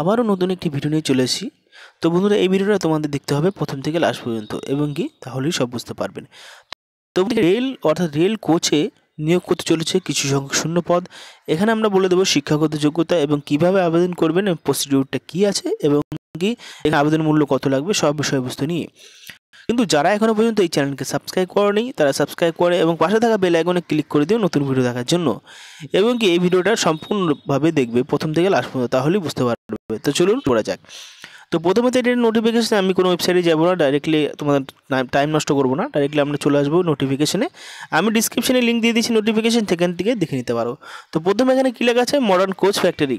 আবারও নতুন একটি ভিডিও নিয়ে চলে এসেছি তো বন্ধুরা এই ভিডিওটা তোমাদের দেখতে হবে প্রথম থেকে লাস্ট পর্যন্ত এবং কি তাহলেই সব বুঝতে পারবেন তো রেল অর্থাৎ রেল কোচে নিয়োগ করতে চলেছে কিছু সংখ্যক শূন্য পদ এখানে আমরা বলে দেবো শিক্ষাগত যোগ্যতা এবং কিভাবে আবেদন করবেন প্রসিডিউরটা কি আছে এবং কি এখানে আবেদন মূল্য কত লাগবে সব বিষয়বস্তু নিয়ে কিন্তু যারা এখনও পর্যন্ত এই চ্যানেলকে সাবস্ক্রাইব করেনি তারা সাবস্ক্রাইব করে এবং পাশে থাকা বেল আইকনে ক্লিক করে দিও নতুন ভিডিও দেখার জন্য এবং কি এই ভিডিওটা সম্পূর্ণভাবে দেখবে প্রথম থেকে লাস্ট পর্যন্ত তাহলেই বুঝতে পারবে তো চলুন পড়া যাক তো প্রথমে তো এটার নোটিফিকেশানে আমি কোনো ওয়েবসাইটে যাবো না ডাইরেক্টলি তোমাদের টাইম নষ্ট করবো না ডাইরেক্টলি আমরা চলে আসবো নোটিফিকেশানে আমি ডিসক্রিপশানে লিঙ্ক দিয়ে দিচ্ছি নোটিফিকেশান সেখান থেকে দেখে নিতে পারো তো প্রথমে এখানে কী লেখা আছে মডার্ন কোচ ফ্যাক্টরি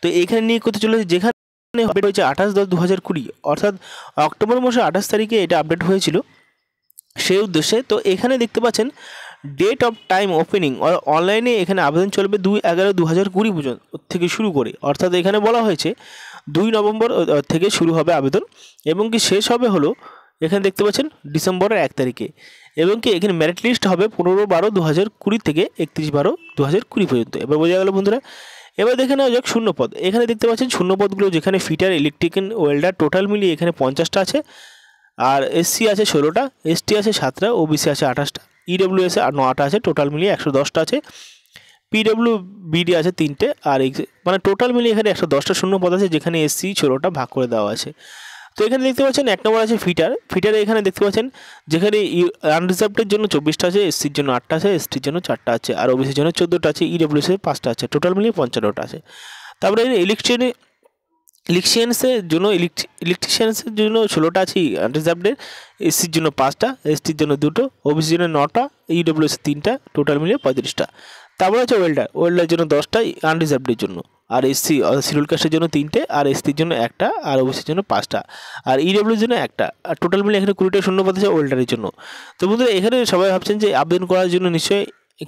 তো এখানে নিয়ে করতে চলেছে যেখানে আপডেট মানে হয়েছে আঠাশ দশ দু হাজার কুড়ি অর্থাৎ অক্টোবর মাসে আঠাশ তারিখে এটা আপডেট হয়েছিল সেই উদ্দেশ্যে তো এখানে দেখতে পাচ্ছেন ডেট অফ টাইম ওপেনিং অনলাইনে এখানে আবেদন চলবে দুই এগারো দু হাজার কুড়ি পর্যন্ত থেকে শুরু করে অর্থাৎ এখানে বলা হয়েছে দুই নভেম্বর থেকে শুরু হবে আবেদন এবং কি শেষ হবে হলো এখানে দেখতে পাচ্ছেন ডিসেম্বরের এক তারিখে এবং কি এখানে মেরিট লিস্ট হবে পনেরো বারো দু হাজার কুড়ি থেকে একত্রিশ বারো দু হাজার কুড়ি পর্যন্ত এবার বোঝা গেল বন্ধুরা এবার দেখে নেওয়া যাক শূন্যপদ এখানে দেখতে পাচ্ছেন শূন্যপদগুলো যেখানে ফিটার ইলেকট্রিক ওয়েল্ডার টোটাল মিলিয়ে এখানে পঞ্চাশটা আছে আর এসসি আছে ষোলোটা এসটি আছে সাতটা ও বিসি আছে আঠাশটা ইডব্লিউ এসে আর নটা আছে টোটাল মিলিয়ে একশো দশটা আছে পিডব্লিউ বিডি আছে তিনটে আর মানে টোটাল মিলিয়ে এখানে একশো দশটা শূন্য পদ আছে যেখানে এসসি ষোলোটা ভাগ করে দেওয়া আছে তো এখানে দেখতে পাচ্ছেন এক নম্বর আছে ফিটার ফিটারে এখানে দেখতে পাচ্ছেন যেখানে আনরিজার্ভের জন্য চব্বিশটা আছে এসসির জন্য আটটা আছে এসটির জন্য চারটা আছে আর ওবিসির জন্য চোদ্দোটা আছে ইডব্লিউসি e পাঁচটা আছে টোটাল মিলিয়ে পঞ্চান্নটা আছে তারপরে ইলেকট্রিয়ানে ইলেকট্রিয়ানসের জন্য ইলেকট্রিশিয়ানসের জন্য ষোলোটা আছে আনরিজার্ভডের এসসির জন্য পাঁচটা এসটির জন্য দুটো ওবিসির জন্য নটা ইডব্লিউসি e তিনটা টোটাল মিলিয়ে পঁয়ত্রিশটা তারপরে আছে ওয়েল্ডার ওয়েল্ডার জন্য দশটা আনরিজার্ভডের জন্য আর এসসি অর্থাৎ শিডিউল কাস্টের জন্য তিনটে আর এসসির জন্য একটা আর ওবিসির জন্য পাঁচটা আর ইডব্লিউর জন্য একটা আর টোটাল মিলে এখানে কুড়িটা শূন্য পদ আছে ওয়েল্ডারের জন্য তো বন্ধুরা এখানে সবাই ভাবছেন যে আবেদন করার জন্য নিশ্চয়ই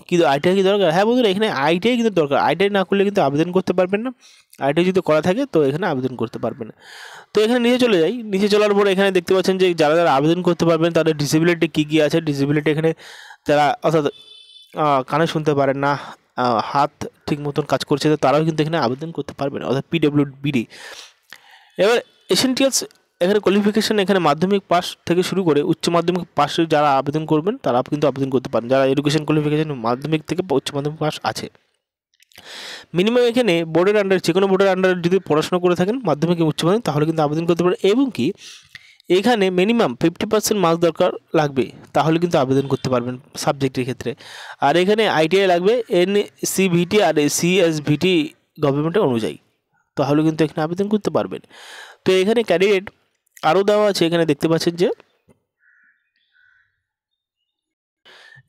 কিন্তু আইটিআই কি দরকার হ্যাঁ বন্ধুরা এখানে আইটিআই কিন্তু দরকার আইটিআই না করলে কিন্তু আবেদন করতে পারবেন না আইটিআই যদি করা থাকে তো এখানে আবেদন করতে পারবেন না তো এখানে নিচে চলে যাই নিচে চলার পর এখানে দেখতে পাচ্ছেন যে যারা যারা আবেদন করতে পারবেন তাদের ডিসেবিলিটি কী কী আছে ডিসেবিলিটি এখানে তারা অর্থাৎ কানে শুনতে পারেন না হাত ঠিক মতন কাজ করছে তো তারাও কিন্তু এখানে আবেদন করতে পারবেন অর্থাৎ পিডব্লিউ বিডি এবার এসেন্টিয়ালস এখানে কোয়ালিফিকেশান এখানে মাধ্যমিক পাস থেকে শুরু করে উচ্চ মাধ্যমিক পাশে যারা আবেদন করবেন তারা কিন্তু আবেদন করতে পারেন যারা এডুকেশন কোয়ালিফিকেশান মাধ্যমিক থেকে উচ্চ মাধ্যমিক পাস আছে মিনিমাম এখানে বোর্ডের আন্ডারে যে কোনো বোর্ডের আন্ডারে যদি পড়াশোনা করে থাকেন মাধ্যমিক উচ্চ মাধ্যমিক তাহলে কিন্তু আবেদন করতে পারেন এবং কি এখানে মিনিমাম ফিফটি পার্সেন্ট মার্কস দরকার লাগবে তাহলে কিন্তু আবেদন করতে পারবেন সাবজেক্টের ক্ষেত্রে আর এখানে আইটিআই লাগবে এন সিভিটি আর সিএসভিটি গভর্নমেন্টের অনুযায়ী তাহলে কিন্তু এখানে আবেদন করতে পারবেন তো এখানে ক্যান্ডিডেট আরও দেওয়া আছে এখানে দেখতে পাচ্ছেন যে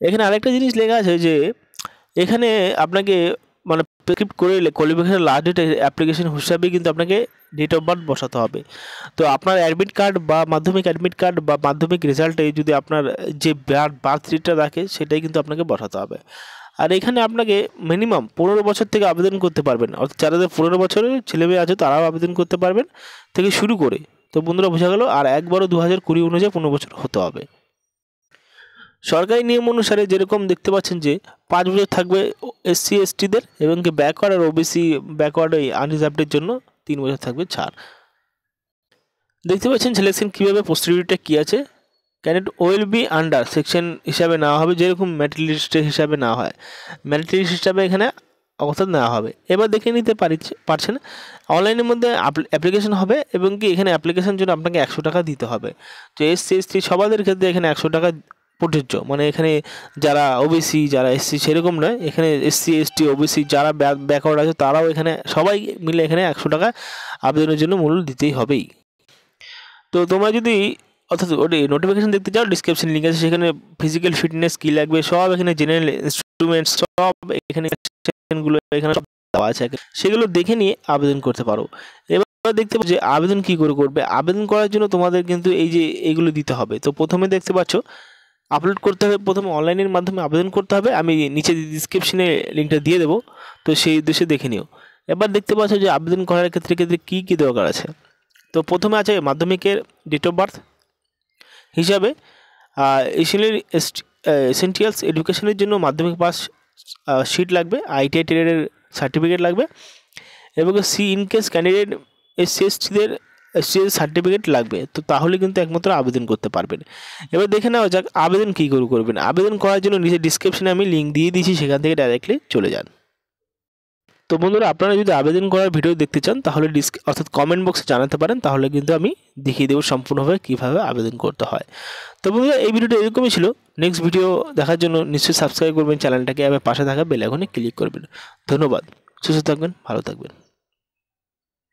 এখানে আরেকটা জিনিস লেখা আছে যে এখানে আপনাকে মানে প্রেসক্রিপ্ট করে এলে কোয়ালিফিকেশন লাস্ট ডেট অ্যাপ্লিকেশন হিসাবে কিন্তু আপনাকে ডেট অফ বার্থ বসাতে হবে তো আপনার অ্যাডমিট কার্ড বা মাধ্যমিক অ্যাডমিট কার্ড বা মাধ্যমিক রেজাল্টে যদি আপনার যে বার্থ ডেটটা রাখে সেটাই কিন্তু আপনাকে বসাতে হবে আর এখানে আপনাকে মিনিমাম পনেরো বছর থেকে আবেদন করতে পারবেন অর্থাৎ যাদের পনেরো বছরের ছেলেমেয়ে আছে তারাও আবেদন করতে পারবেন থেকে শুরু করে তো বন্ধুরা বোঝা গেল আর একবারও দু হাজার কুড়ি অনুযায়ী পনেরো বছর হতে হবে সরকারি নিয়ম অনুসারে যেরকম দেখতে পাচ্ছেন যে পাঁচ বছর থাকবে এসসি এসটিদের এবং কি ব্যাকওয়ার্ড আর ওবিসি ব্যাকওয়ার্ড ওই আনরিজার্ভের জন্য তিন বছর থাকবে ছাড় দেখতে পাচ্ছেন সিলেকশন কীভাবে প্রস্তুতিটা কী আছে candidate will be under section হিসাবে নেওয়া হবে যেরকম মেরিট হিসাবে নেওয়া হয় মেরিট হিসাবে এখানে অবস্থা নেওয়া হবে এবার দেখে নিতে পারছেন অনলাইনের মধ্যে অ্যাপ্লিকেশন হবে এবং কি এখানে অ্যাপ্লিকেশান জন্য আপনাকে একশো টাকা দিতে হবে তো এস সি এস সবাদের ক্ষেত্রে এখানে একশো টাকা প্রযোজ্য মানে এখানে যারা ওবিসি যারা এসসি সেরকম নয় এখানে এসসি এসটি ওবিসি যারা ব্যাকওয়ার্ড আছে তারাও এখানে সবাই মিলে এখানে একশো টাকা আবেদনের জন্য মূল্য দিতেই হবেই তো তোমরা যদি অর্থাৎ ওটি নোটিফিকেশান দেখতে চাও ডিসক্রিপশন লিঙ্ক আছে সেখানে ফিজিক্যাল ফিটনেস কী লাগবে সব এখানে জেনারেল ইনস্ট্রুমেন্টস সব এখানে এখানে সব দেওয়া আছে সেগুলো দেখে নিয়ে আবেদন করতে পারো এবার তোমরা দেখতে পাচ্ছ যে আবেদন কী করে করবে আবেদন করার জন্য তোমাদের কিন্তু এই যে এইগুলো দিতে হবে তো প্রথমে দেখতে পাচ্ছ আপলোড করতে হবে প্রথমে অনলাইনের মাধ্যমে আবেদন করতে হবে আমি নিচে ডিসক্রিপশনে লিঙ্কটা দিয়ে দেবো তো সেই উদ্দেশ্যে দেখে নিও এবার দেখতে পাচ্ছ যে আবেদন করার ক্ষেত্রে ক্ষেত্রে কী কী দরকার আছে তো প্রথমে আছে মাধ্যমিকের ডেট অফ বার্থ হিসাবে এশিয়ান এসেন্টিয়ালস এডুকেশনের জন্য মাধ্যমিক পাস শিট লাগবে আইটিআই ট্রেডের সার্টিফিকেট লাগবে এবং সি ইন কেস ক্যান্ডিডেট এসসি এসটিদের এসসিএল সার্টিফিকেট লাগবে তো তাহলে কিন্তু একমাত্র আবেদন করতে পারবেন এবার দেখে নাও যাক আবেদন কী করে করবেন আবেদন করার জন্য নিচে ডিসক্রিপশানে আমি লিঙ্ক দিয়ে দিয়েছি সেখান থেকে ডাইরেক্টলি চলে যান তো বন্ধুরা আপনারা যদি আবেদন করার ভিডিও দেখতে চান তাহলে ডিস্ক অর্থাৎ কমেন্ট বক্সে জানাতে পারেন তাহলে কিন্তু আমি দেখিয়ে দেবো সম্পূর্ণভাবে কীভাবে আবেদন করতে হয় তো বন্ধুরা এই ভিডিওটা এরকমই ছিল নেক্সট ভিডিও দেখার জন্য নিশ্চয়ই সাবস্ক্রাইব করবেন চ্যানেলটাকে এবার পাশে থাকা বেলাগনে ক্লিক করবেন ধন্যবাদ সুস্থ থাকবেন ভালো থাকবেন